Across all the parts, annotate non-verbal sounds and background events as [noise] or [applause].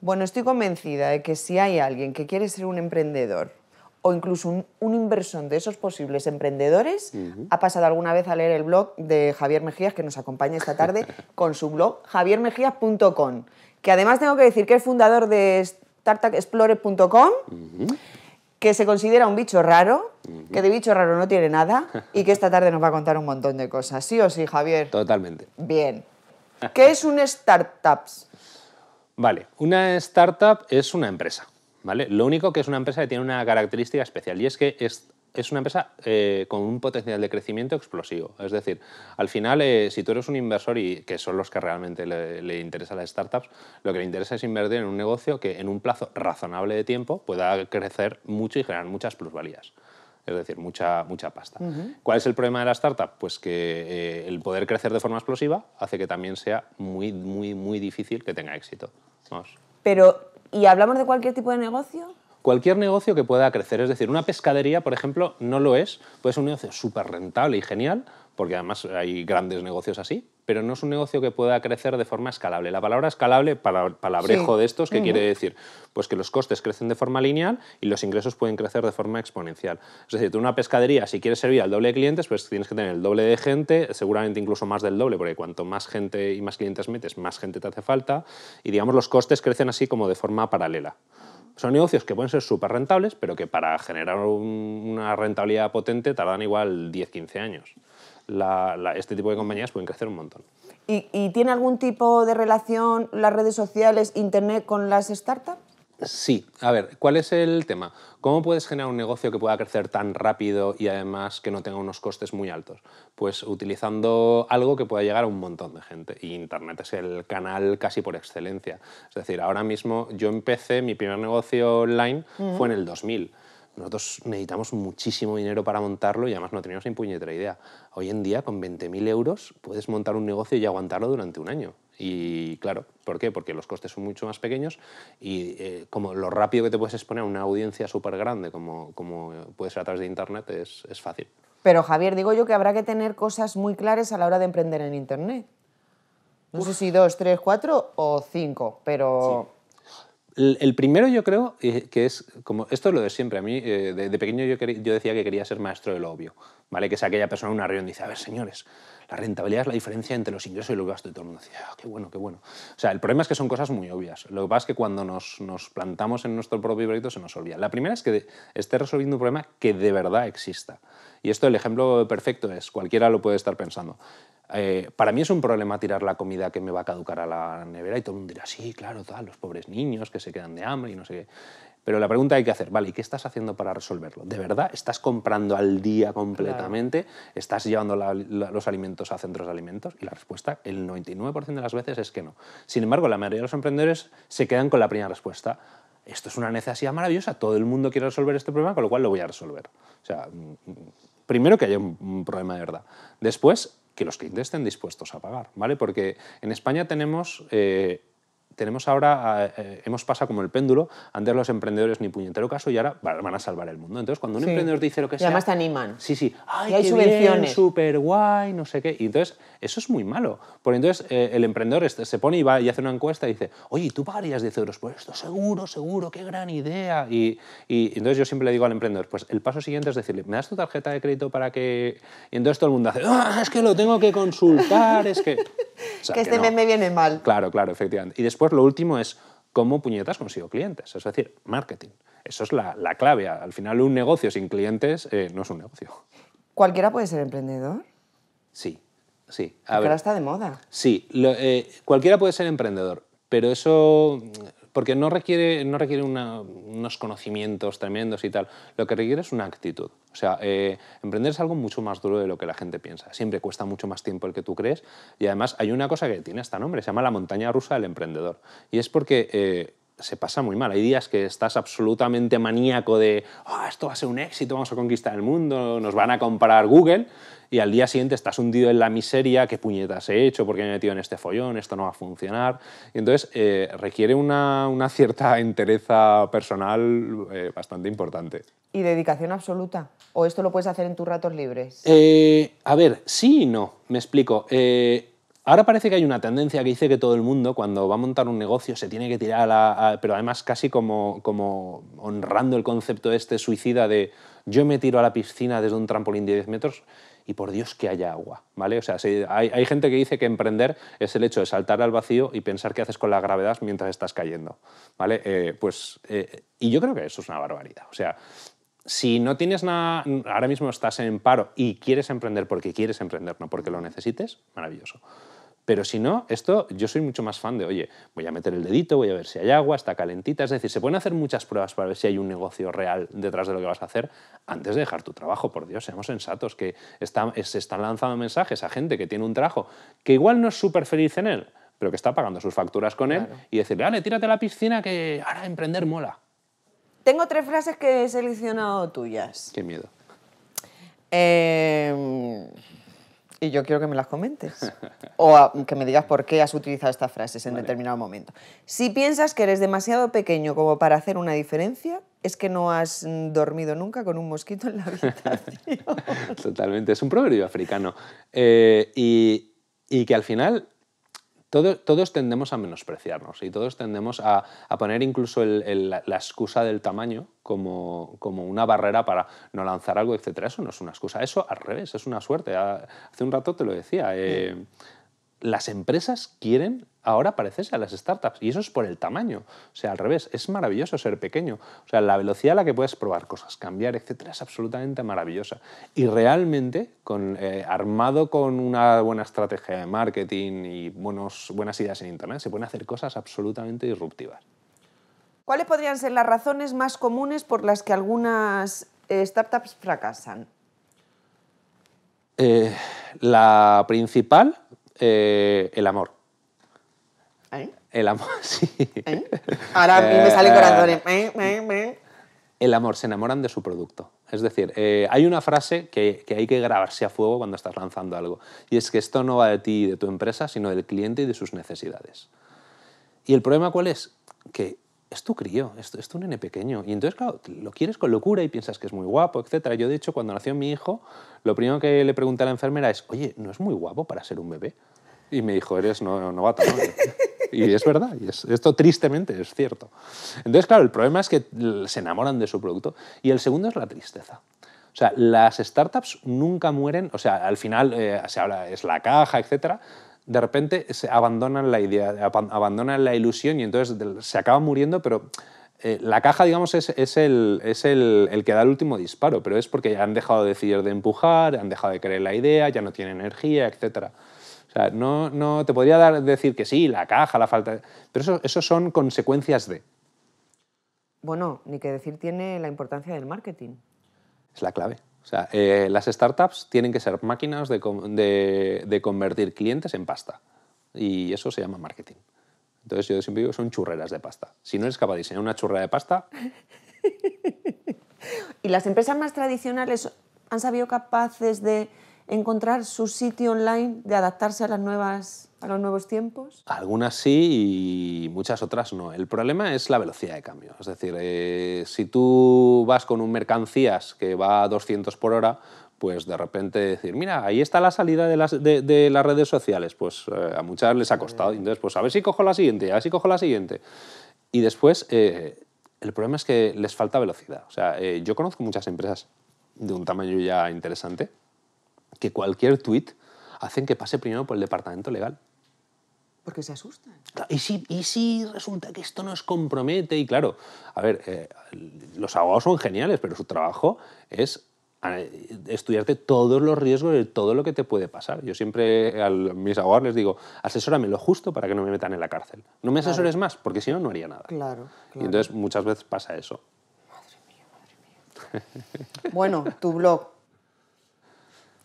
Bueno, estoy convencida de que si hay alguien que quiere ser un emprendedor o incluso un, inversor de esos posibles emprendedores, ha pasado alguna vez a leer el blog de Javier Mejías, que nos acompaña esta tarde [laughs] con su blog javiermejías.com, que además tengo que decir que es fundador de startupexplorer.com, que se considera un bicho raro, que de bicho raro no tiene nada [laughs] y que esta tarde nos va a contar un montón de cosas. ¿Sí o sí, Javier? Totalmente. Bien. ¿Qué es un startups? Vale, una startup es una empresa, ¿vale? Lo único que es una empresa que tiene una característica especial y es que es, una empresa eh, con un potencial de crecimiento explosivo. Es decir, al final, eh, si tú eres un inversor y que son los que realmente le, le interesa las startups, lo que le interesa es invertir en un negocio que en un plazo razonable de tiempo pueda crecer mucho y generar muchas plusvalías es decir, mucha, mucha pasta. ¿Cuál es el problema de la startup? Pues que eh, el poder crecer de forma explosiva hace que también sea muy, muy, muy difícil que tenga éxito. Pero, ¿y hablamos de cualquier tipo de negocio? Cualquier negocio que pueda crecer, es decir, una pescadería, por ejemplo, no lo es, puede ser un negocio súper rentable y genial, porque además hay grandes negocios así, pero no es un negocio que pueda crecer de forma escalable. La palabra escalable, palabrejo de estos, ¿qué quiere decir? Pues que los costes crecen de forma lineal y los ingresos pueden crecer de forma exponencial. Es decir, tú una pescadería, si quieres servir al doble de clientes, pues tienes que tener el doble de gente, seguramente incluso más del doble, porque cuanto más gente y más clientes metes, más gente te hace falta, y digamos los costes crecen así como de forma paralela. Son negocios que pueden ser súper rentables, pero que para generar una rentabilidad potente tardan igual 10-15 años este tipo de compañías pueden crecer un montón. ¿Y, tiene algún tipo de relación las redes sociales, Internet con las startups? Sí, a ver, ¿cuál es el tema? ¿Cómo puedes generar un negocio que pueda crecer tan rápido y además que no tenga unos costes muy altos? Pues utilizando algo que pueda llegar a un montón de gente. Y Internet es el canal casi por excelencia. Es decir, ahora mismo yo empecé, mi primer negocio online fue en el 2000. Nosotros necesitamos muchísimo dinero para montarlo y además no teníamos ni puñetera idea. Hoy en día, con 20.000 euros, puedes montar un negocio y aguantarlo durante un año. Y claro, ¿por qué? Porque los costes son mucho más pequeños y eh, como lo rápido que te puedes exponer a una audiencia súper grande como, como puede ser a través de Internet es, es fácil. Pero Javier, digo yo que habrá que tener cosas muy claras a la hora de emprender en Internet. No sé si dos, tres, cuatro o cinco, pero... El primero yo creo eh, que es, como esto es lo de siempre, a mí eh, de, pequeño yo, decía que quería ser maestro de lo obvio, ¿vale? Que sea aquella persona en una reunión y dice, a ver señores, la rentabilidad es la diferencia entre los ingresos y los gastos. Y todo el mundo dice, ah, qué bueno, qué bueno. O sea, el problema es que son cosas muy obvias. Lo que pasa es que cuando nos, plantamos en nuestro propio proyecto se nos olvida. La primera es que esté resolviendo un problema que de verdad exista. Y esto el ejemplo perfecto es, cualquiera lo puede estar pensando. Eh, para mí es un problema tirar la comida que me va a caducar a la nevera y todo el mundo dirá, sí, claro, tal, los pobres niños que se quedan de hambre y no sé qué. Pero la pregunta hay que hacer, vale, ¿y qué estás haciendo para resolverlo? ¿De verdad estás comprando al día completamente? ¿Estás llevando los alimentos a centros de alimentos? Y la respuesta, el 99% de las veces es que no. Sin embargo, la mayoría de los emprendedores se quedan con la primera respuesta. Esto es una necesidad maravillosa, todo el mundo quiere resolver este problema, con lo cual lo voy a resolver. O sea, mm, mm, primero que haya un, un problema de verdad. Después, que los clientes estén dispuestos a pagar, ¿vale? Porque en España tenemos eh, tenemos ahora, eh, eh, hemos pasado como el péndulo, antes los emprendedores ni puñetero caso y ahora van a salvar el mundo. Entonces, cuando un emprendedor dice lo que y además te animan. Sí, sí. Ay, hay qué subvenciones. Bien, guay, no sé qué. Y entonces, eso es muy malo. Porque entonces eh, el emprendedor este, se pone y va y hace una encuesta y dice, oye, ¿tú pagarías 10 euros por esto? Seguro, seguro, qué gran idea. Y, entonces yo siempre le digo al emprendedor, pues el paso siguiente es decirle, ¿me das tu tarjeta de crédito para que...? Y entonces todo el mundo hace, ah, es que lo tengo que consultar, es que... [laughs] O que este viene mal. Claro, claro, efectivamente. Y después lo último es cómo puñetas consigo clientes, es decir, marketing. Eso es la, clave. Al final un negocio sin clientes eh, no es un negocio. ¿Cualquiera puede ser emprendedor? Sí, sí. ahora está de moda. Sí, eh, cualquiera puede ser emprendedor, pero eso porque no requiere, no requiere unos conocimientos tremendos y tal. Lo que requiere es una actitud. O sea, eh, emprender es algo mucho más duro de lo que la gente piensa. Siempre cuesta mucho más tiempo el que tú crees. Y además hay una cosa que tiene hasta nombre, se llama la montaña rusa del emprendedor. Y es porque... Eh, se pasa muy mal. Hay días que estás absolutamente maníaco de, ah, esto va a ser un éxito, vamos a conquistar el mundo, nos van a comprar Google, y al día siguiente estás hundido en la miseria, qué puñetas he hecho, por qué me he metido en este follón, esto no va a funcionar. Y entonces eh, requiere una, cierta [laughs] entereza personal eh, bastante importante. ¿Y dedicación absoluta? ¿O esto lo puedes hacer en tus ratos libres? Eh, a ver, sí y no, me explico. Ahora parece que hay una tendencia que dice que todo el mundo cuando va a montar un negocio se tiene que tirar a la... pero además casi como, como honrando el concepto este suicida de yo me tiro a la piscina desde un trampolín de 10 metros y por Dios que haya agua, ¿vale? O sea, si hay, hay, gente que dice que emprender es el hecho de saltar al vacío y pensar qué haces con la gravedad mientras estás cayendo, ¿vale? Eh, pues, eh, y yo creo que eso es una barbaridad. O sea, si no tienes nada, ahora mismo estás en paro y quieres emprender porque quieres emprender, no porque lo necesites, maravilloso. Pero si no, esto yo soy mucho más fan de, oye, voy a meter el dedito, voy a ver si hay agua, está calentita. Es decir, se pueden hacer muchas pruebas para ver si hay un negocio real detrás de lo que vas a hacer antes de dejar tu trabajo. Por Dios, seamos sensatos, que eh, se están lanzando mensajes a gente que tiene un trabajo que igual no es súper feliz en él, pero que está pagando sus facturas con él y decirle, vale, tírate a la piscina que ahora emprender mola. Tengo tres frases que he seleccionado tuyas. Qué miedo. Eh... Y yo quiero que me las comentes. [laughs] o que me digas por qué has utilizado estas frases en determinado momento. Si piensas que eres demasiado pequeño como para hacer una diferencia, es que no has mm, dormido nunca con un mosquito en la habitación. [laughs] Totalmente. Es un proverbio africano. Eh, y que al final todos tendemos a menospreciarnos y todos tendemos a, poner incluso la excusa del tamaño como, una barrera para no lanzar algo, etc. Eso no es una excusa, eso al revés, es una suerte. Hace un rato te lo decía. Eh, las empresas quieren ahora parecerse a las startups y eso es por el tamaño. O sea, al revés, es maravilloso ser pequeño. O sea, la velocidad a la que puedes probar cosas, cambiar, etcétera, es absolutamente maravillosa. Y realmente, con, eh, armado con una buena estrategia de marketing y buenos, buenas ideas en Internet, se pueden hacer cosas absolutamente disruptivas. ¿Cuáles podrían ser las razones más comunes por las que algunas eh, startups fracasan? Eh, la principal eh, el amor. ¿Eh? El amor, [laughs] sí. ¿Eh? Ahora a mí me salen corazones. El amor, se enamoran de su producto. Es decir, hay una frase que, hay que grabarse a fuego cuando estás lanzando algo, y es que esto no va de ti y de tu empresa, sino del cliente y de sus necesidades. ¿Y el problema cuál es? Que es tu crío, es, es tu nene pequeño. Y entonces, claro, lo quieres con locura y piensas que es muy guapo, etc. Yo, de hecho, cuando nació mi hijo, lo primero que le pregunté a la enfermera es, oye, ¿no es muy guapo para ser un bebé? Y me dijo, eres no, novata, ¿no? Y es verdad, y es, esto tristemente es cierto. Entonces, claro, el problema es que se enamoran de su producto. Y el segundo es la tristeza. O sea, las startups nunca mueren, o sea, al final eh, se habla, es la caja, etcétera, de repente se abandonan la idea, abandonan la ilusión y entonces se acaban muriendo, pero eh, la caja, digamos, es, es, el, es el, el, que da el último disparo, pero es porque ya han dejado de decidir de empujar, han dejado de creer la idea, ya no tienen energía, etcétera. O sea, no, no te podría dar, decir que sí, la caja, la falta. Pero eso, eso son consecuencias de. Bueno, ni que decir tiene la importancia del marketing. Es la clave. O sea, eh, las startups tienen que ser máquinas de, de, convertir clientes en pasta. Y eso se llama marketing. Entonces yo siempre digo, son churreras de pasta. Si no eres capaz de diseñar una churrera de pasta... [laughs] ¿Y las empresas más tradicionales han sabido capaces de encontrar su sitio online de adaptarse a, las nuevas, a los nuevos tiempos? Algunas sí y muchas otras no. El problema es la velocidad de cambio. Es decir, eh, si tú vas con un mercancías que va a 200 por hora, pues de repente decir, mira, ahí está la salida de las, redes sociales, pues eh, a muchas les ha costado. Entonces, pues a ver si cojo la siguiente, a ver si cojo la siguiente. Y después, eh, el problema es que les falta velocidad. O sea, yo conozco muchas empresas de un tamaño ya interesante que cualquier tuit hacen que pase primero por el departamento legal. Porque se asustan. ¿Y si, ¿Y si resulta que esto nos compromete? Y claro, a ver, eh, los abogados son geniales, pero su trabajo es eh, estudiarte todos los riesgos de todo lo que te puede pasar. Yo siempre a mis abogados les digo, asesórame lo justo para que no me metan en la cárcel. No me asesores más, porque si no, no haría nada. Claro, claro. Y entonces muchas veces pasa eso. Madre mía, madre mía. bueno, tu blog,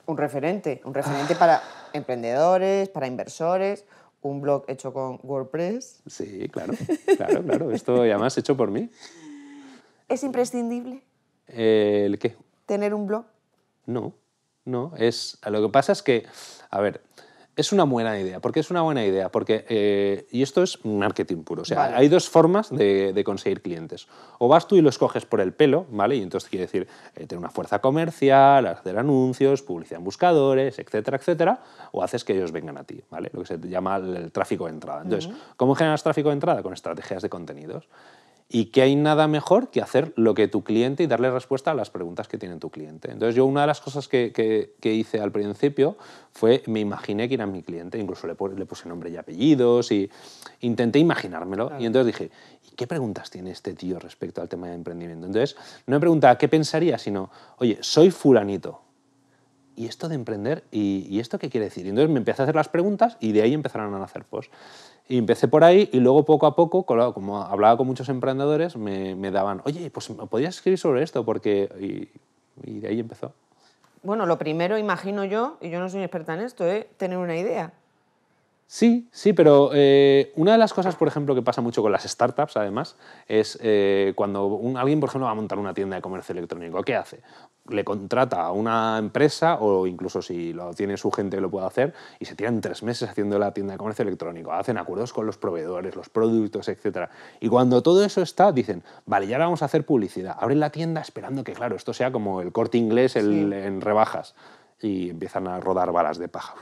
un referente, un referente ah. para emprendedores, para inversores, un blog hecho con WordPress. Sí, claro, claro, claro. Esto ya más hecho por mí. ¿Es imprescindible? ¿El qué? ¿Tener un blog? No, no. Es, lo que pasa es que, a ver, es una buena idea. ¿Por qué es una buena idea? Porque, eh, y esto es marketing puro, o sea, hay dos formas de, conseguir clientes. O vas tú y los coges por el pelo, ¿vale? Y entonces quiere decir, eh, tener una fuerza comercial, hacer anuncios, publicidad en buscadores, etcétera, etcétera, o haces que ellos vengan a ti, ¿vale? Lo que se llama el, tráfico de entrada. Entonces, ¿cómo generas tráfico de entrada? Con estrategias de contenidos. Y que hay nada mejor que hacer lo que tu cliente y darle respuesta a las preguntas que tiene tu cliente. Entonces yo una de las cosas que, hice al principio fue, me imaginé que era mi cliente, incluso le, le puse nombre y apellidos y intenté imaginármelo. Y entonces dije, ¿y qué preguntas tiene este tío respecto al tema de emprendimiento? Entonces no me preguntaba qué pensaría, sino, oye, soy fulanito, ¿y esto de emprender? ¿Y, esto qué quiere decir? Y entonces me empecé a hacer las preguntas y de ahí empezaron a nacer posts. Y empecé por ahí y luego poco a poco, como hablaba con muchos emprendedores, me, daban, oye, pues podías escribir sobre esto porque... Y, de ahí empezó. Bueno, lo primero, imagino yo, y yo no soy experta en esto, es ¿eh? tener una idea. Sí, sí, pero eh, una de las cosas, por ejemplo, que pasa mucho con las startups, además, es eh, cuando alguien, por ejemplo, va a montar una tienda de comercio electrónico, ¿qué hace? Le contrata a una empresa o incluso si lo tiene su gente lo puede hacer y se tiran tres meses haciendo la tienda de comercio electrónico, hacen acuerdos con los proveedores, los productos, etc. Y cuando todo eso está, dicen, vale, ya ahora vamos a hacer publicidad, abren la tienda esperando que, claro, esto sea como el corte inglés en rebajas y empiezan a rodar balas de paja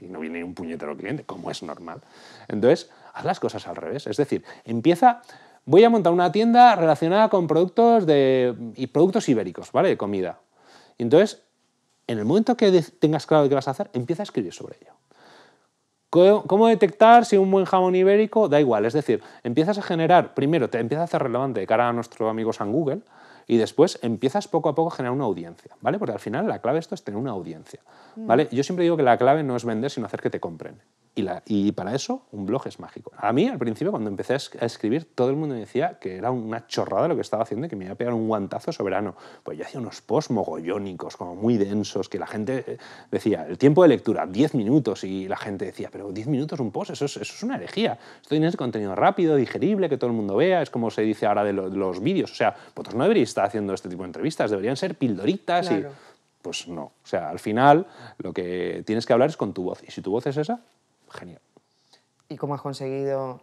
y no viene un puñetero cliente, como es normal. Entonces, haz las cosas al revés. Es decir, empieza voy a montar una tienda relacionada con productos de y productos ibéricos, ¿vale? De comida. Y entonces, en el momento que tengas claro qué vas a hacer, empieza a escribir sobre ello. ¿Cómo detectar si un buen jamón ibérico? Da igual, es decir, empiezas a generar, primero te empieza a hacer relevante de cara a nuestro amigos San Google, y después empiezas poco a poco a generar una audiencia, ¿vale? Porque al final la clave de esto es tener una audiencia, ¿vale? Mm. Yo siempre digo que la clave no es vender, sino hacer que te compren, y, para eso un blog es mágico. A mí al principio cuando empecé a escribir todo el mundo me decía que era una chorrada lo que estaba haciendo y que me iba a pegar un guantazo soberano. Pues yo hacía unos posts mogollónicos, como muy densos, que la gente eh, decía, el tiempo de lectura, 10 minutos, y la gente decía, pero 10 minutos un post, eso es, una herejía. Esto tiene contenido rápido, digerible, que todo el mundo vea, es como se dice ahora de, los vídeos. O sea, vosotros no deberíais estar haciendo este tipo de entrevistas, deberían ser pildoritas y... Pues no, o sea, al final lo que tienes que hablar es con tu voz. Y si tu voz es esa, Genial. ¿Y cómo has conseguido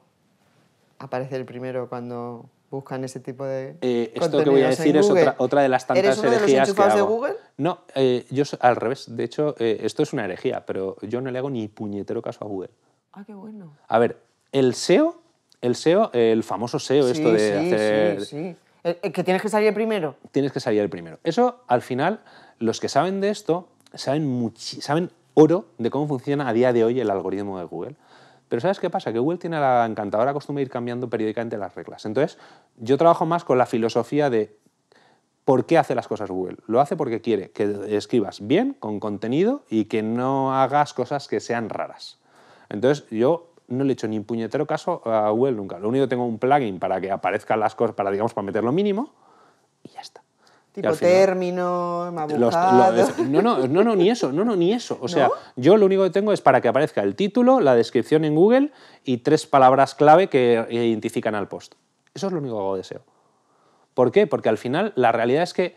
aparecer el primero cuando buscan ese tipo de eh, Esto que voy a decir es otra, otra, de las tantas ¿Eres uno herejías de los que de Google? No, eh, yo al revés. De hecho, eh, esto es una herejía, pero yo no le hago ni puñetero caso a Google. Ah, qué bueno. A ver, el SEO, el SEO, el famoso SEO, esto de hacer... Sí, sí. sí. Eh, que tienes que salir primero. Tienes que salir el primero. Eso, al final, los que saben de esto saben, saben oro de cómo funciona a día de hoy el algoritmo de Google. Pero ¿sabes qué pasa? Que Google tiene la encantadora costumbre de ir cambiando periódicamente las reglas. Entonces, yo trabajo más con la filosofía de por qué hace las cosas Google. Lo hace porque quiere que escribas bien, con contenido y que no hagas cosas que sean raras. Entonces, yo no le he hecho ni un puñetero caso a Google nunca. Lo único que tengo un plugin para que aparezcan las cosas, para, digamos, para meter lo mínimo, Tipo término, los, no, no, no, no, ni eso, no, no, ni eso. O sea, yo lo único que tengo es para que aparezca el título, la descripción en Google y tres palabras clave que identifican al post. Eso es lo único que deseo. ¿Por qué? Porque al final la realidad es que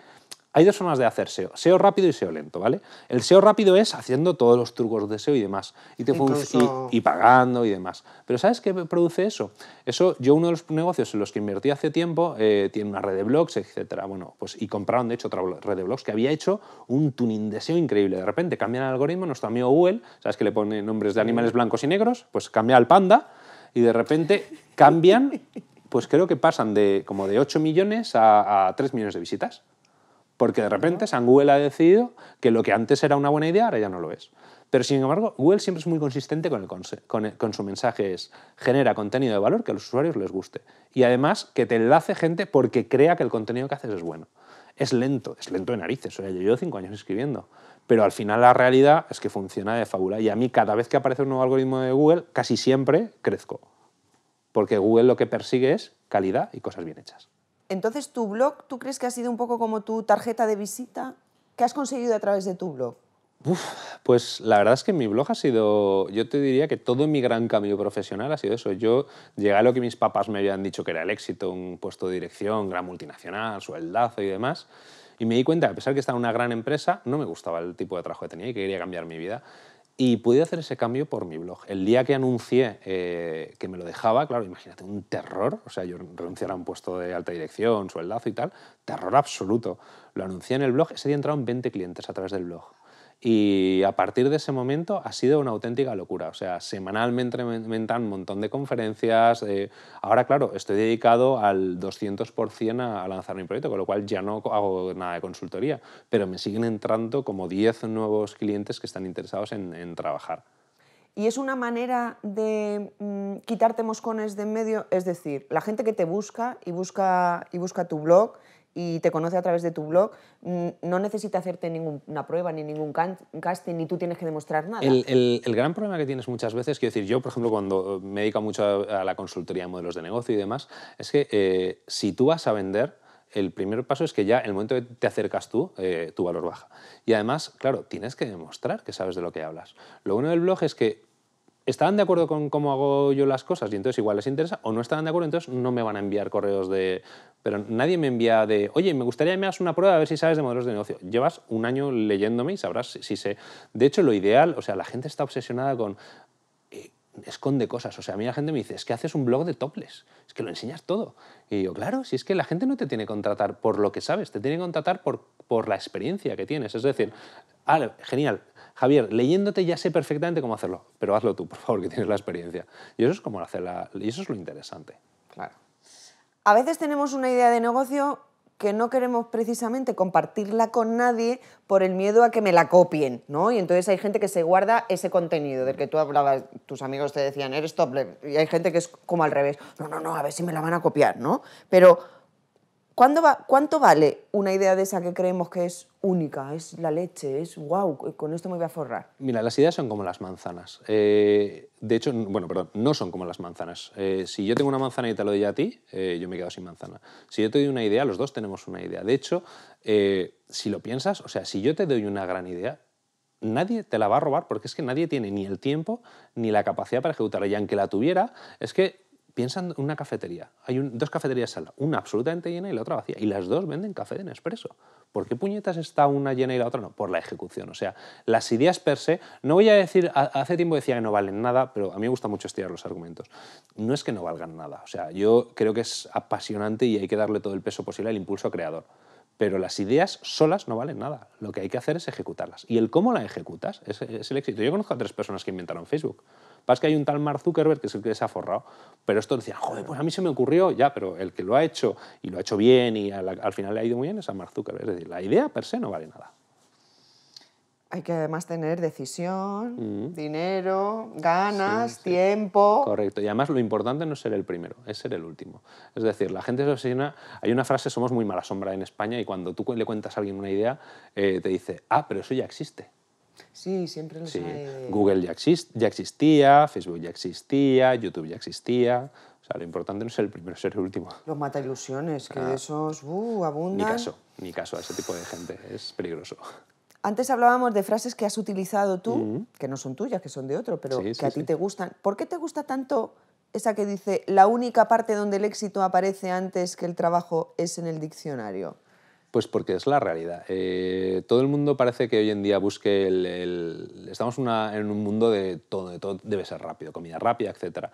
hay dos formas de hacer SEO, SEO rápido y SEO lento, ¿vale? El SEO rápido es haciendo todos los trucos de SEO y demás, y, te Incluso... y, pagando y demás. Pero ¿sabes qué produce eso? Eso, yo uno de los negocios en los que invertí hace tiempo eh, tiene una red de blogs, etcétera, bueno, pues y compraron de hecho otra red de blogs que había hecho un tuning de SEO increíble. De repente cambian el algoritmo, nuestro amigo Google, ¿sabes que le pone nombres de animales mm. blancos y negros? Pues cambia al panda y de repente cambian, pues creo que pasan de como de 8 millones a, a 3 millones de visitas. Porque de repente San Google ha decidido que lo que antes era una buena idea ahora ya no lo es. Pero sin embargo, Google siempre es muy consistente con, el con, con, su mensaje, es genera contenido de valor que a los usuarios les guste. Y además que te enlace gente porque crea que el contenido que haces es bueno. Es lento, es lento de narices, o sea, yo llevo cinco años escribiendo. Pero al final la realidad es que funciona de fábula y a mí cada vez que aparece un nuevo algoritmo de Google, casi siempre crezco. Porque Google lo que persigue es calidad y cosas bien hechas. Entonces, ¿tu blog tú crees que ha sido un poco como tu tarjeta de visita? ¿Qué has conseguido a través de tu blog? pues la verdad es que mi blog ha sido, yo te diría que todo mi gran camino profesional ha sido eso. Yo llegué a lo que mis papás me habían dicho que era el éxito, un puesto de dirección, gran multinacional, sueldazo y demás. Y me di cuenta, que a pesar que estaba en una gran empresa, no me gustaba el tipo de trabajo que tenía y que quería cambiar mi vida. Y pude hacer ese cambio por mi blog. El día que anuncié eh, que me lo dejaba, claro, imagínate, un terror. O sea, yo renunciara a un puesto de alta dirección, sueldazo y tal. Terror absoluto. Lo anuncié en el blog. Ese día entraron 20 clientes a través del blog. Y a partir de ese momento ha sido una auténtica locura. O sea, semanalmente me entran un montón de conferencias. Eh, ahora, claro, estoy dedicado al 200% a, lanzar mi proyecto, con lo cual ya no hago nada de consultoría, pero me siguen entrando como 10 nuevos clientes que están interesados en, trabajar. Y es una manera de mm, quitarte moscones de en medio, es decir, la gente que te busca y busca, y busca tu blog y te conoce a través de tu blog, mm, no necesita hacerte ninguna prueba ni ningún casting, ni tú tienes que demostrar nada. El, gran problema que tienes muchas veces, quiero decir, yo, por ejemplo, cuando eh, me dedico mucho a, la consultoría de modelos de negocio y demás, es que eh, si tú vas a vender, el primer paso es que ya en el momento que te acercas tú, eh, tu valor baja. Y además, claro, tienes que demostrar que sabes de lo que hablas. Lo bueno del blog es que estaban de acuerdo con cómo hago yo las cosas y entonces igual les interesa, o no estaban de acuerdo, entonces no me van a enviar correos de... Pero nadie me envía de, oye, me gustaría que me hagas una prueba a ver si sabes de modelos de negocio. Llevas un año leyéndome y sabrás si, sé... De hecho, lo ideal, o sea, la gente está obsesionada con eh, esconde cosas. O sea, a mí la gente me dice, es que haces un blog de toples es que lo enseñas todo. Y yo, claro, si es que la gente no te tiene que contratar por lo que sabes, te tiene que contratar por, por la experiencia que tienes. Es decir, Ah, genial. Javier, leyéndote ya sé perfectamente cómo hacerlo, pero hazlo tú, por favor, que tienes la experiencia. Y eso es como la, y eso es lo interesante. Claro. A veces tenemos una idea de negocio que no queremos precisamente compartirla con nadie por el miedo a que me la copien, ¿no? Y entonces hay gente que se guarda ese contenido del que tú hablabas, tus amigos te decían, eres top, y hay gente que es como al revés, no, no, no, a ver si me la van a copiar, ¿no? Pero va, ¿Cuánto vale una idea de esa que creemos que es única, es la leche, es wow, con esto me voy a forrar? Mira, las ideas son como las manzanas. Eh, de hecho, bueno, perdón, no son como las manzanas. Eh, si yo tengo una manzana y te lo doy a ti, eh, yo me quedo sin manzana. Si yo te doy una idea, los dos tenemos una idea. De hecho, si lo piensas, o sea, si yo te doy una gran idea, nadie te la va a robar porque es que nadie tiene ni el tiempo ni la capacidad para ejecutarla. Y aunque la tuviera, es que piensan en una cafetería. Hay dos cafeterías sala, una absolutamente llena y la otra vacía. Y las dos venden café de expreso. ¿Por qué puñetas está una llena y la otra no? Por la ejecución. O sea, las ideas per se, no voy a decir, hace tiempo decía que no valen nada, pero a mí me gusta mucho estirar los argumentos. No es que no valgan nada. O sea, yo creo que es apasionante y hay que darle todo el peso posible al impulso creador. Pero las ideas solas no valen nada. Lo que hay que hacer es ejecutarlas. Y el cómo la ejecutas es, el éxito. Yo conozco a tres personas que inventaron Facebook. Pasa que hay un tal Mark Zuckerberg que es el que se ha forrado. Pero esto decía, joder, pues a mí se me ocurrió, ya, pero el que lo ha hecho y lo ha hecho bien y al, final le ha ido muy bien es a Mark Zuckerberg. Es decir, la idea per se no vale nada. Hay que además tener decisión, mm. dinero, ganas, tiempo. Correcto. Y además lo importante no es ser el primero, es ser el último. Es decir, la gente se obsesiona. Hay una frase, somos muy mala sombra en España, y cuando tú le cuentas a alguien una idea, eh, te dice, ah, pero eso ya existe. Sí, siempre lo sí. Google ya, ya existía, Facebook ya existía, YouTube ya existía. O sea, lo importante no es el primero, ser el último. Los mata ilusiones, que ah. esos uh, abundan. Ni caso, ni caso a ese tipo de gente, es peligroso. Antes hablábamos de frases que has utilizado tú, que no son tuyas, que son de otro, pero que a ti te gustan. ¿Por qué te gusta tanto esa que dice la única parte donde el éxito aparece antes que el trabajo es en el diccionario? Pues porque es la realidad. Eh, todo el mundo parece que hoy en día busque el... estamos en un mundo de todo, de todo debe ser rápido, comida rápida, etcétera.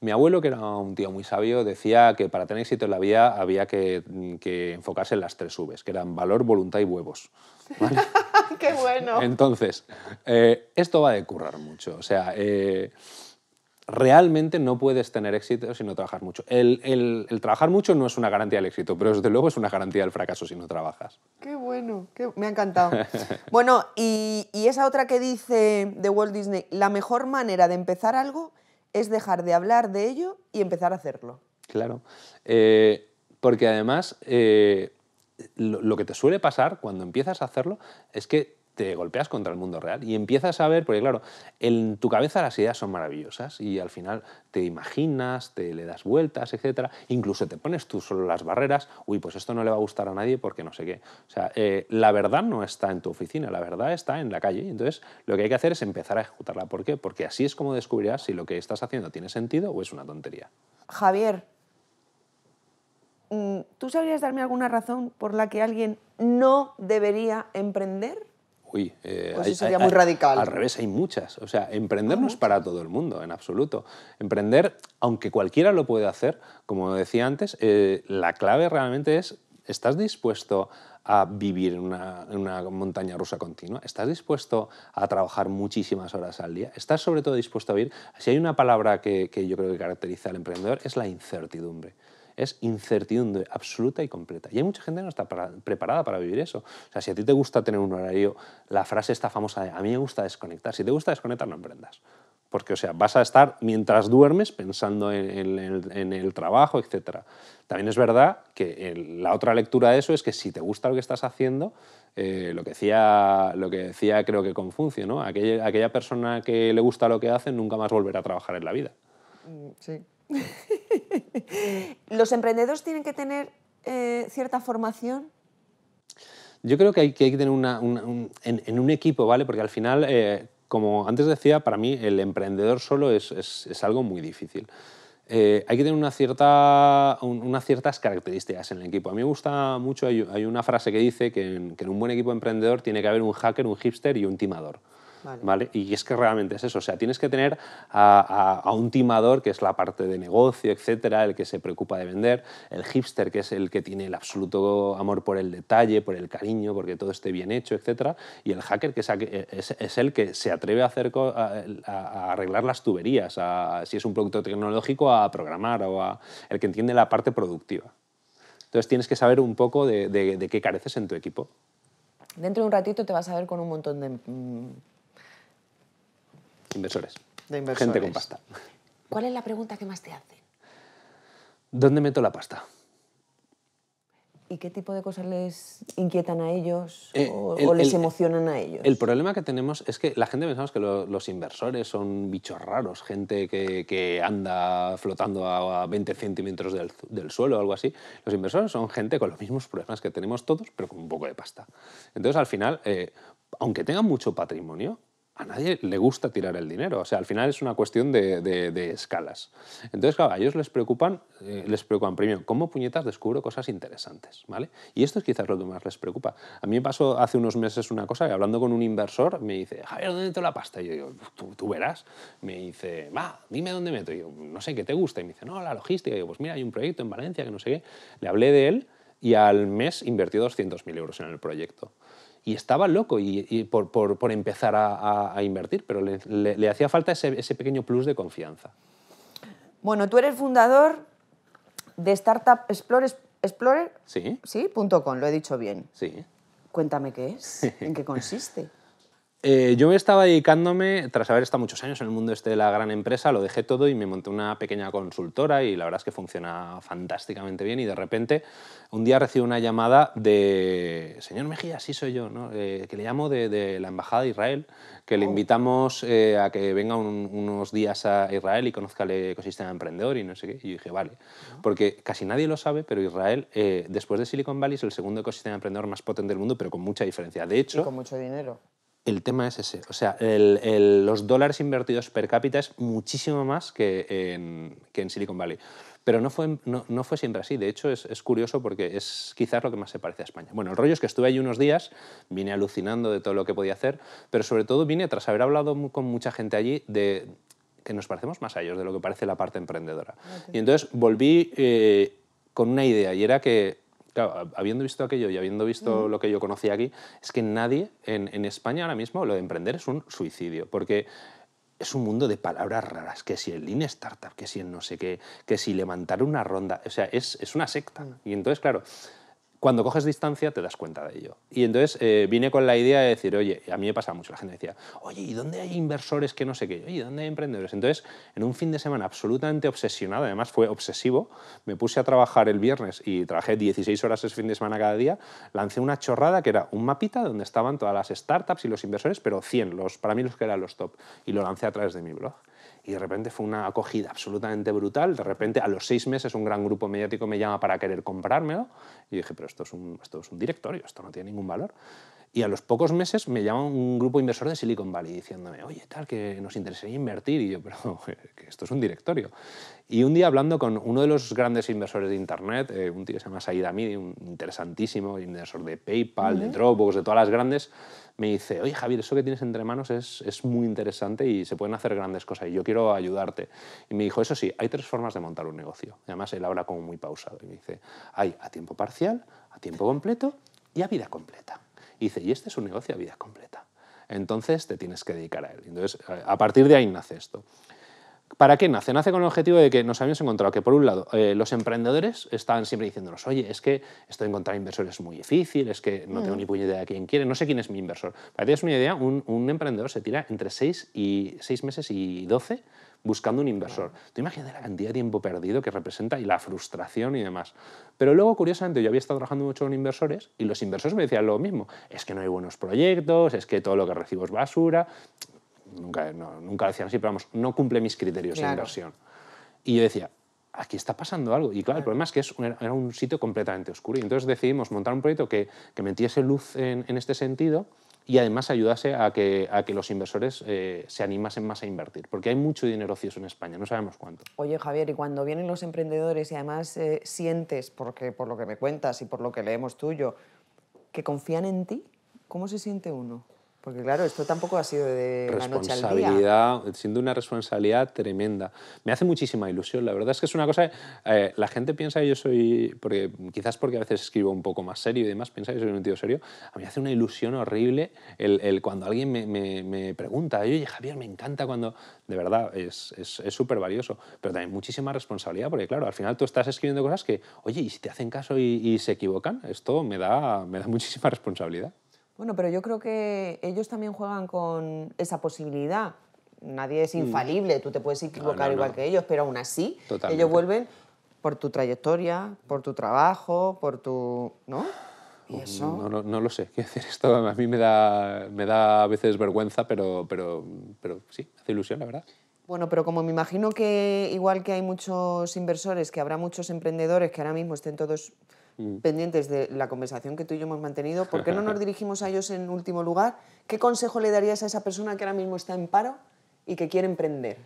Mi abuelo, que era un tío muy sabio, decía que para tener éxito en la vida había que, mm, enfocarse en las tres Vs, que eran valor, voluntad y huevos. [laughs] ¡Qué bueno! Entonces, eh, esto va a decurrar mucho. O sea, eh, realmente no puedes tener éxito si no trabajas mucho. El, trabajar mucho no es una garantía del éxito, pero desde luego es una garantía del fracaso si no trabajas. Qué bueno, me ha encantado. bueno, y, esa otra que dice de Walt Disney, la mejor manera de empezar algo es dejar de hablar de ello y empezar a hacerlo. Claro, eh, porque además eh, lo, que te suele pasar cuando empiezas a hacerlo es que te golpeas contra el mundo real y empiezas a ver, porque claro, en tu cabeza las ideas son maravillosas y al final te imaginas, te le das vueltas, etcétera, incluso te pones tú solo las barreras, uy, pues esto no le va a gustar a nadie porque no sé qué. O sea, eh, la verdad no está en tu oficina, la verdad está en la calle. Entonces, lo que hay que hacer es empezar a ejecutarla. ¿Por qué? Porque así es como descubrirás si lo que estás haciendo tiene sentido o es una tontería. Javier, mm, ¿tú sabrías darme alguna razón por la que alguien no debería emprender? Eh, pues sería muy radical. Al revés, hay muchas. O sea, emprender no es para todo el mundo, en absoluto. Emprender, aunque cualquiera lo puede hacer, como decía antes, eh, la clave realmente es, ¿estás dispuesto a vivir en una, montaña rusa continua? ¿Estás dispuesto a trabajar muchísimas horas al día? ¿Estás sobre todo dispuesto a vivir? Si hay una palabra que yo creo que caracteriza al emprendedor, es la incertidumbre es incertidumbre absoluta y completa. Y hay mucha gente que no está preparada para vivir eso. O sea, si a ti te gusta tener un horario, la frase está famosa de a mí me gusta desconectar. Si te gusta desconectar, no emprendas. Porque, o sea, vas a estar mientras duermes pensando en, el trabajo, etc. También es verdad que la otra lectura de eso es que si te gusta lo que estás haciendo, eh, lo, que decía, lo que decía creo que Confuncio, ¿no? Aquella, aquella persona que le gusta lo que hace nunca más volverá a trabajar en la vida. Mm, sí. [laughs] ¿Los emprendedores tienen que tener eh, cierta formación? Yo creo que hay que, tener en, un equipo, ¿vale? Porque al final, eh, como antes decía, para mí el emprendedor solo es, algo muy difícil. Eh, hay que tener unas ciertas características en el equipo. A mí me gusta mucho, hay, una frase que dice que en, un buen equipo emprendedor tiene que haber un hacker, un hipster y un timador. Y es que realmente es eso, o sea, tienes que tener a, un timador, que es la parte de negocio, etcétera, el que se preocupa de vender, el hipster, que es el que tiene el absoluto amor por el detalle, por el cariño, porque todo esté bien hecho, etcétera, y el hacker, que es, el que se atreve a, hacer, a, arreglar las tuberías, si es un producto tecnológico, a programar o a, el que entiende la parte productiva. Entonces tienes que saber un poco de, de qué careces en tu equipo. Dentro de un ratito te vas a ver con un montón de mm, Inversores. De Gente con pasta. ¿Cuál es la pregunta que más te hacen? ¿Dónde meto la pasta? ¿Y qué tipo de cosas les inquietan a ellos eh, o, les emocionan a ellos? El problema que tenemos es que la gente pensamos que los inversores son bichos raros, gente que, anda flotando a, 20 centímetros del, suelo o algo así. Los inversores son gente con los mismos problemas que tenemos todos, pero con un poco de pasta. Entonces, al final, eh, aunque tengan mucho patrimonio, a nadie le gusta tirar el dinero. O sea, al final es una cuestión de, escalas. Entonces, claro, a ellos les preocupan, eh, les preocupan primero, ¿cómo puñetas descubro cosas interesantes? ¿Vale? Y esto es quizás lo que más les preocupa. A mí me pasó hace unos meses una cosa, que hablando con un inversor, me dice, Javier, ¿dónde meto la pasta? Y yo digo, tú, verás. Me dice, va, dime dónde meto. Y yo, no sé, ¿qué te gusta? Y me dice, no, la logística. Y yo, pues mira, hay un proyecto en Valencia que no sé qué. Le hablé de él y al mes invertí 200.000 euros en el proyecto y estaba loco y, por, empezar a, invertir, pero le, hacía falta ese, pequeño plus de confianza. Bueno, tú eres fundador de Startup Explorer, Explorer ¿Sí? ¿sí? lo he dicho bien. Sí. Cuéntame qué es, [laughs] en qué consiste. Eh, yo estaba dedicándome, tras haber estado muchos años en el mundo este de la gran empresa, lo dejé todo y me monté una pequeña consultora y la verdad es que funciona fantásticamente bien y de repente un día recibo una llamada de, señor Mejía, sí soy yo, ¿no? Eh, que le llamo de, la Embajada de Israel, que le oh. invitamos eh, a que venga unos días a Israel y conozca el ecosistema emprendedor y no sé qué. Y yo dije, vale, porque casi nadie lo sabe, pero Israel, eh, después de Silicon Valley, es el segundo ecosistema emprendedor más potente del mundo, pero con mucha diferencia. De hecho... con mucho dinero. El tema es ese. O sea, los dólares invertidos per cápita es muchísimo más que en, que en Silicon Valley. Pero no fue, no, fue siempre así. De hecho, es, es, curioso porque es quizás lo que más se parece a España. Bueno, el rollo es que estuve allí unos días, vine alucinando de todo lo que podía hacer, pero sobre todo vine tras haber hablado con mucha gente allí de que nos parecemos más a ellos de lo que parece la parte emprendedora. Y entonces volví eh, con una idea y era que habiendo visto aquello y habiendo visto lo que yo conocí aquí, es que nadie en, España ahora mismo lo de emprender es un suicidio, porque es un mundo de palabras raras, que si el lean startup, que si el no sé qué, que si levantar una ronda, o sea, es, es una secta. Y entonces, claro, cuando coges distancia te das cuenta de ello. Y entonces eh, vine con la idea de decir, oye, a mí me pasa mucho, la gente decía, oye, ¿y dónde hay inversores que no sé qué? y ¿dónde hay emprendedores? Entonces, en un fin de semana absolutamente obsesionado, además fue obsesivo, me puse a trabajar el viernes y trabajé 16 horas ese fin de semana cada día, lancé una chorrada que era un mapita donde estaban todas las startups y los inversores, pero 100, los, para mí los que eran los top, y lo lancé a través de mi blog. Y de repente fue una acogida absolutamente brutal. De repente, a los seis meses, un gran grupo mediático me llama para querer comprármelo. Y dije, pero esto es un, esto es un directorio, esto no tiene ningún valor. Y a los pocos meses me llama un grupo inversor de Silicon Valley diciéndome, oye, tal, que nos interesaría invertir. Y yo, pero [laughs] que esto es un directorio. Y un día hablando con uno de los grandes inversores de Internet, eh, un tío que se llama Said Amidi, un interesantísimo inversor de PayPal, de Dropbox, de todas las grandes, me dice, oye Javier, eso que tienes entre manos es, es, muy interesante y se pueden hacer grandes cosas y yo quiero ayudarte. Y me dijo, eso sí, hay tres formas de montar un negocio. Y además él habla como muy pausado y me dice, hay a tiempo parcial, a tiempo completo y a vida completa. Y dice, y este es un negocio a vida completa entonces te tienes que dedicar a él. Entonces, a partir de ahí nace esto. ¿Para qué nace? Nace con el objetivo de que nos habíamos encontrado que, por un lado, eh, los emprendedores están siempre diciéndonos, oye, es que esto de encontrar inversores es muy difícil, es que no tengo mm. ni puña idea de quién quiere, no sé quién es mi inversor. Para ti es una idea, un, emprendedor se tira entre 6 y meses y 12 buscando un inversor. Te Tú imaginas la cantidad de tiempo perdido que representa y la frustración y demás. Pero luego, curiosamente, yo había estado trabajando mucho con inversores y los inversores me decían lo mismo. Es que no hay buenos proyectos, es que todo lo que recibo es basura nunca, nunca lo decían así, pero vamos, no cumple mis criterios de inversión. Y yo decía, aquí está pasando algo. Y claro, el problema es que es era un sitio completamente oscuro. Y entonces decidimos montar un proyecto que, metiese luz en, este sentido y además ayudase a que, a que los inversores eh, se animasen más a invertir, porque hay mucho dinero ocioso en España, no sabemos cuánto. Oye, Javier, y cuando vienen los emprendedores y además eh, sientes, porque por lo que me cuentas y por lo que leemos tuyo, que confían en ti, ¿cómo se siente uno? Porque claro, esto tampoco ha sido de la noche al día. Responsabilidad, siendo una responsabilidad tremenda. Me hace muchísima ilusión, la verdad es que es una cosa... Eh, la gente piensa que yo soy... Porque, quizás porque a veces escribo un poco más serio y demás, piensa que soy un tío serio. A mí me hace una ilusión horrible el, cuando alguien me, me, pregunta, oye Javier, me encanta cuando... De verdad, es súper es, valioso. Pero también muchísima responsabilidad, porque claro, al final tú estás escribiendo cosas que, oye, ¿y si te hacen caso y, y se equivocan? Esto me da, me da muchísima [laughs] responsabilidad. Bueno, pero yo creo que ellos también juegan con esa posibilidad. Nadie es mm. infalible, tú te puedes equivocar igual que ellos, pero aún así ellos vuelven por tu trayectoria, por tu trabajo, por tu... ¿No? ¿Y mm, eso? No, no, lo sé. [laughs] Quiero decir, esto a mí me da, me da a veces vergüenza, pero, pero, pero sí, hace ilusión, la verdad. Bueno, pero como me imagino que igual que hay muchos inversores, que habrá muchos emprendedores que ahora mismo estén todos Mm. pendientes de la conversación que tú y yo hemos mantenido, ¿por qué no nos [laughs] dirigimos a ellos en último lugar? ¿Qué consejo le darías a esa persona que ahora mismo está en paro y que quiere emprender?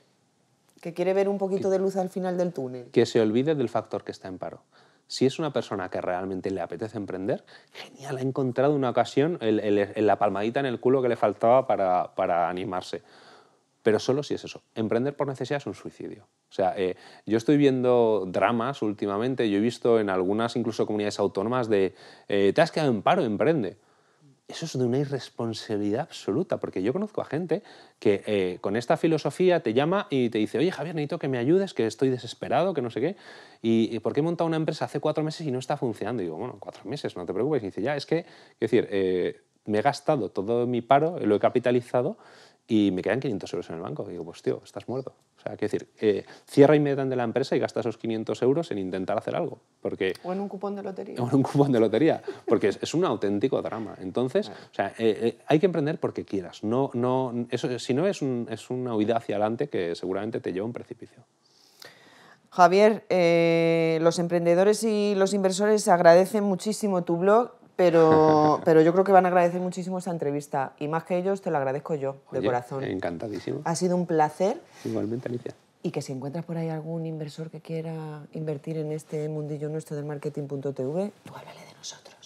Que quiere ver un poquito de luz al final del túnel. Que se olvide del factor que está en paro. Si es una persona que realmente le apetece emprender, genial, ha encontrado una ocasión, en la palmadita en el culo que le faltaba para animarse pero solo si es eso. Emprender por necesidad es un suicidio. O sea, eh, yo estoy viendo dramas últimamente, yo he visto en algunas incluso comunidades autónomas de, eh, te has quedado en paro, emprende. Eso es de una irresponsabilidad absoluta, porque yo conozco a gente que eh, con esta filosofía te llama y te dice, oye Javier, necesito que me ayudes, que estoy desesperado, que no sé qué, y, porque he montado una empresa hace cuatro meses y no está funcionando. Y digo, bueno, cuatro meses, no te preocupes. Y dice, ya, es que, es decir, me he gastado todo mi paro, lo he capitalizado y me quedan 500 euros en el banco. Y digo, pues tío, estás muerto. O sea, quiero decir, eh, cierra inmediatamente la empresa y gasta esos 500 euros en intentar hacer algo. Porque, o en un cupón de lotería. O en un cupón de lotería, porque es, un auténtico drama. Entonces, o sea, eh, eh, hay que emprender porque quieras. No, no, eso, si no, es, es una huida hacia adelante que seguramente te lleva a un precipicio. Javier, eh, los emprendedores y los inversores agradecen muchísimo tu blog pero, [laughs] pero yo creo que van a agradecer muchísimo esta entrevista. Y más que ellos, te lo agradezco yo, de corazón. Encantadísimo. Ha sido un placer. Igualmente, Alicia. Y que si encuentras por ahí algún inversor que quiera invertir en este mundillo nuestro del marketing.tv, tú háblale de nosotros.